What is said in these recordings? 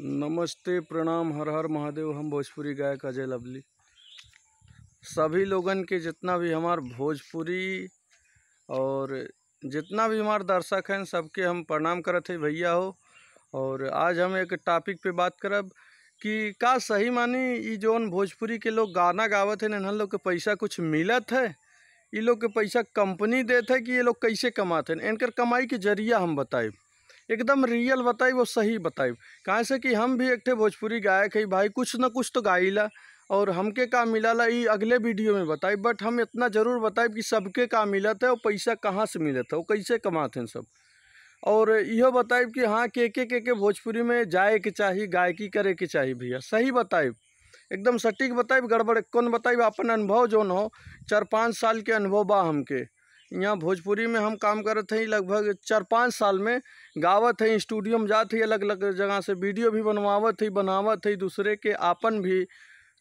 नमस्ते प्रणाम हर हर महादेव हम भोजपुरी गायक अजय लवली सभी लोगन के जितना भी हमार भोजपुरी और जितना भी हमार दर्शक हैं सबके हम प्रणाम करत हैं भैया हो और आज हम एक टॉपिक पे बात करब कि का सही मानी ये जोन भोजपुरी के लोग गाना गावत हैं इन्हन लोग के पैसा कुछ मिलत है ये लोग के पैसा कंपनी देते हैं कि ये लोग कैसे कमाते हैं इनकर कमाई के जरिया हम बताएं एकदम रियल बताई वो सही बताई कहाँ से कि हम भी एक भोजपुरी गायक है भाई कुछ ना कुछ तो ला और हमके का मिलाला ये अगले वीडियो में बताई बट हम इतना ज़रूर बताए कि सबके का मिला था और पैसा कहाँ से मिला है वो कैसे कमाते हैं सब और इो बताए कि हाँ के के के के भोजपुरी में जाए के चाहिए गायकी करे के चाहिए भैया सही बताए एकदम सटीक बताए गड़बड़ कौन बताए अपन अनुभव जो हो चार पाँच साल के अनुभव बा हमके यहाँ भोजपुरी में हम काम करते हई लगभग चार पाँच साल में गावत हई स्टूडियो में जाते अलग अलग जगह से वीडियो भी बनवावत हई बनावत हई दूसरे के आपन भी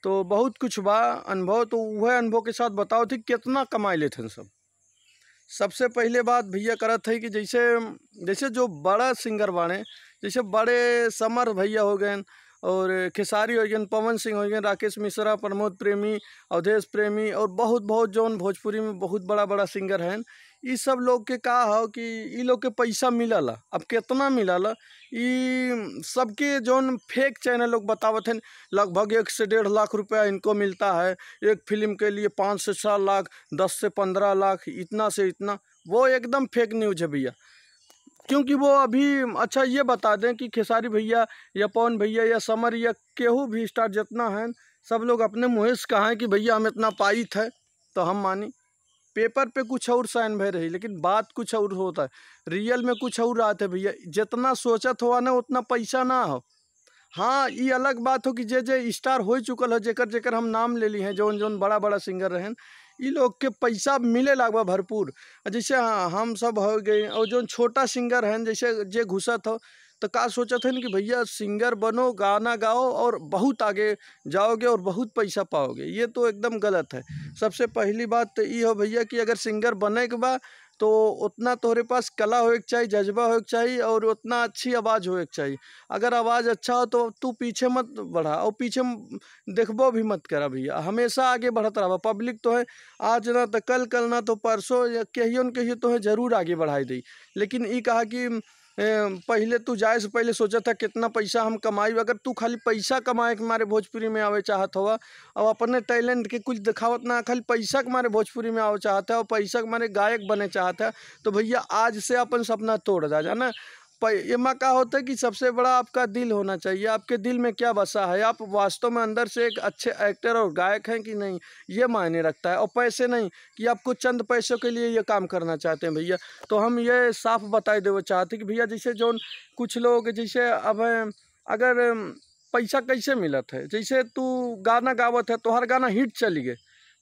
तो बहुत कुछ बा अनुभव तो वह अनुभव के साथ बताओ थे कितना कमाई लेते हैं सब सबसे पहले बात भैया करत थे कि जैसे जैसे जो बड़ा सिंगर बाड़े जैसे बड़े समर भैया हो गए और खेसारी हो गए पवन सिंह हो गए राकेश मिश्रा प्रमोद प्रेमी अवधेश प्रेमी और बहुत बहुत जौन भोजपुरी में बहुत बड़ा बड़ा सिंगर हैं ये सब लोग के कहा हो कि ये लोग के पैसा ला अब कितना ला ये सबके जौन फेक चैनल लोग बतावत हैं लगभग एक से डेढ़ लाख रुपया इनको मिलता है एक फिल्म के लिए पाँच से छः लाख दस से पंद्रह लाख इतना से इतना वो एकदम फेक न्यूज है भैया क्योंकि वो अभी अच्छा ये बता दें कि खेसारी भैया या पवन भैया या समर या केहू भी स्टार जितना है सब लोग अपने मुँह से कहा है कि भैया हम इतना पाई थे तो हम मानी पेपर पे कुछ और साइन भय रही लेकिन बात कुछ और होता है रियल में कुछ और रहा है भैया जितना सोचत हुआ ना उतना पैसा ना हो हाँ ये अलग बात हो कि जे जे स्टार हो चुकल हो जेकर जेकर हम नाम ले ली हैं जौन जौन बड़ा बड़ा सिंगर रहें इ लोग के पैसा मिले लग भरपूर जैसे हम सब हो गए और जो छोटा सिंगर हैं जैसे जे घुसत हो तो का सोच हन कि भैया सिंगर बनो गाना गाओ और बहुत आगे जाओगे और बहुत पैसा पाओगे ये तो एकदम गलत है सबसे पहली बात तो हो भैया कि अगर सिंगर बने के बा तो उतना तोहरे पास कला होएक चाहिए जज्बा होएक चाहिए और उतना अच्छी आवाज़ होएक चाहिए अगर आवाज़ अच्छा हो तो तू पीछे मत बढ़ा और पीछे देखबो भी मत करा भैया हमेशा आगे बढ़त रहा पब्लिक तो है आज ना तो कल कल ना तो परसों कहियो न कहियो तो है जरूर आगे बढ़ाई दी लेकिन ये कहा कि पहले तू जाए से पहले सोचा था कितना पैसा हम कमाई अगर तू खाली पैसा कमाए के मारे भोजपुरी में आवे चाहत हुआ और अपने टैलेंट के कुछ दिखावत ना खाली पैसा के मारे भोजपुरी में आवे चाहता है और पैसा के मारे गायक बने चाहता है तो भैया आज से अपन सपना तोड़ जा जाना माँ का होता है कि सबसे बड़ा आपका दिल होना चाहिए आपके दिल में क्या बसा है आप वास्तव में अंदर से एक अच्छे एक्टर और गायक हैं कि नहीं ये मायने रखता है और पैसे नहीं कि आपको चंद पैसों के लिए ये काम करना चाहते हैं भैया तो हम ये साफ बता दे चाहते कि भैया जैसे जो कुछ लोग जैसे अब अगर पैसा कैसे मिलत है जैसे तू गाना गावत है तो हर गाना हिट चली गए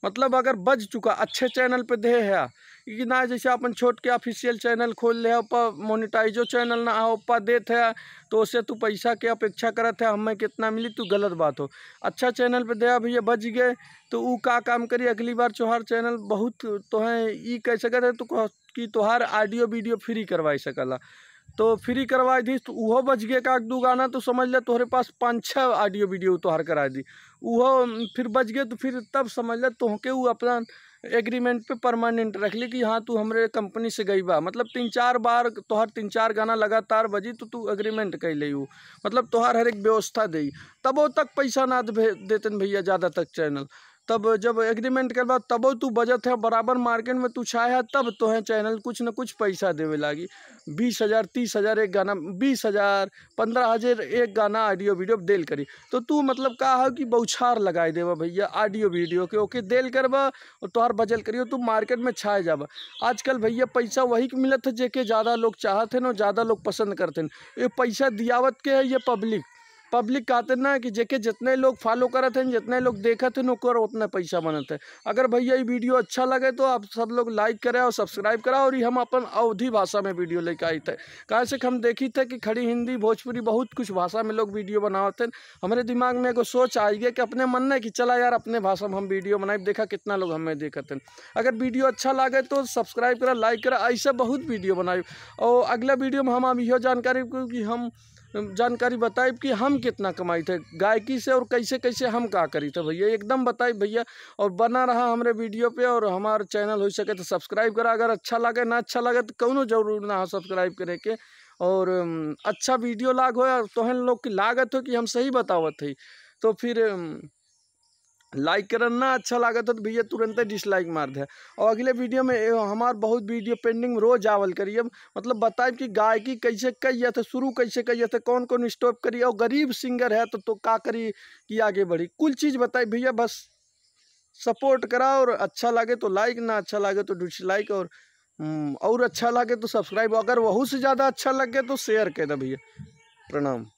मतलब अगर बज चुका अच्छे चैनल पे दे है कि ना जैसे अपन छोट के ऑफिशियल चैनल खोल ले पर मोनिटाइजो चैनल ना हो हाँ, पा देत तो उससे तू पैसा के अपेक्षा करत है हमें कितना मिली तू गलत बात हो अच्छा चैनल पे दया भैया बच गए तो ऊ का काम करी अगली बार तोहार चैनल बहुत तो है ई तो कह सकते है तो कि तुहार ऑडियो वीडियो फ्री करवा सकला तो फ्री करवा दी तो वह बच गए का दू गाना तो समझ ले तुहरे पास पाँच छः ऑडियो वीडियो तुहार करा दी वह फिर बच गए तो फिर तब समझ ले तुहके वो अपना एग्रीमेंट पे परमानेंट रख ली कि हाँ तू हमरे कंपनी से गई बा मतलब तीन चार बार तोहर तीन चार गाना लगातार बजी तो तू एग्रीमेंट कर ले मतलब तोहर हर एक व्यवस्था दी तब तक पैसा ना देते भैया ज़्यादा तक चैनल तब जब एग्रीमेंट करवा तबो तू बजत है बराबर मार्केट में तू छाए है तब तो है चैनल कुछ न कुछ पैसा देवे लगी बीस हज़ार तीस हज़ार एक गाना बीस हज़ार पंद्रह हज़ार एक गाना ऑडियो वीडियो देल करी तो तू मतलब कहा है कि बौछार लगा देवा भैया ऑडियो वीडियो के ओके दिल करवा और तुहार बजल करियो तू मार्केट में छाए जाब आजकल भैया पैसा वही के मिलत है जैसे ज़्यादा लोग चाहते हैं और ज़्यादा लोग पसंद करते हैं ये पैसा दियावत के है ये पब्लिक पब्लिक कहते ना कि जेके जितने लोग फॉलो करते हैं जितने लोग देखत हैं ओकर उतना पैसा बनते हैं अगर भैया ये वीडियो अच्छा लगे तो आप सब लोग लाइक करें और सब्सक्राइब करा और हम अपन अवधि भाषा में वीडियो लेके आए थे कहा से हम देखी थे कि खड़ी हिंदी भोजपुरी बहुत कुछ भाषा में लोग वीडियो बनाते हैं हमारे दिमाग में एगो सोच आई है कि अपने मन में कि चला यार अपने भाषा में हम वीडियो बनाए देखा कितना लोग हमें देखते हैं अगर वीडियो अच्छा लगे तो सब्सक्राइब करा लाइक करा ऐसे बहुत वीडियो बनाए और अगला वीडियो में हम अब यह जानकारी क्योंकि हम जानकारी बताए कि हम कितना कमाई थे गायकी से और कैसे कैसे हम का करी थे भैया एकदम बताए भैया और बना रहा हमारे वीडियो पे और हमारे चैनल हो सके तो सब्सक्राइब करा अगर अच्छा लगे ना अच्छा लगे तो कौनो जरूर ना सब्सक्राइब करे के और अच्छा वीडियो लाग हो तो लोग की लागत हो कि हम सही बतावत थे तो फिर लाइक करना अच्छा लगा तो भैया तुरंत डिसलाइक मार दे और अगले वीडियो में हमार बहुत वीडियो पेंडिंग में रोज आवल करिए मतलब बताए कि गाय की कैसे कही थे शुरू कैसे कही थे कौन कौन स्टॉप करिए और गरीब सिंगर है तो, तो का करी कि आगे बढ़ी कुल चीज़ बताए भैया बस सपोर्ट करा और अच्छा लगे तो लाइक ना अच्छा लगे तो डिसलाइक और हम्म, और अच्छा लगे तो सब्सक्राइब अगर वह से ज़्यादा अच्छा लगे तो शेयर कर दे भैया प्रणाम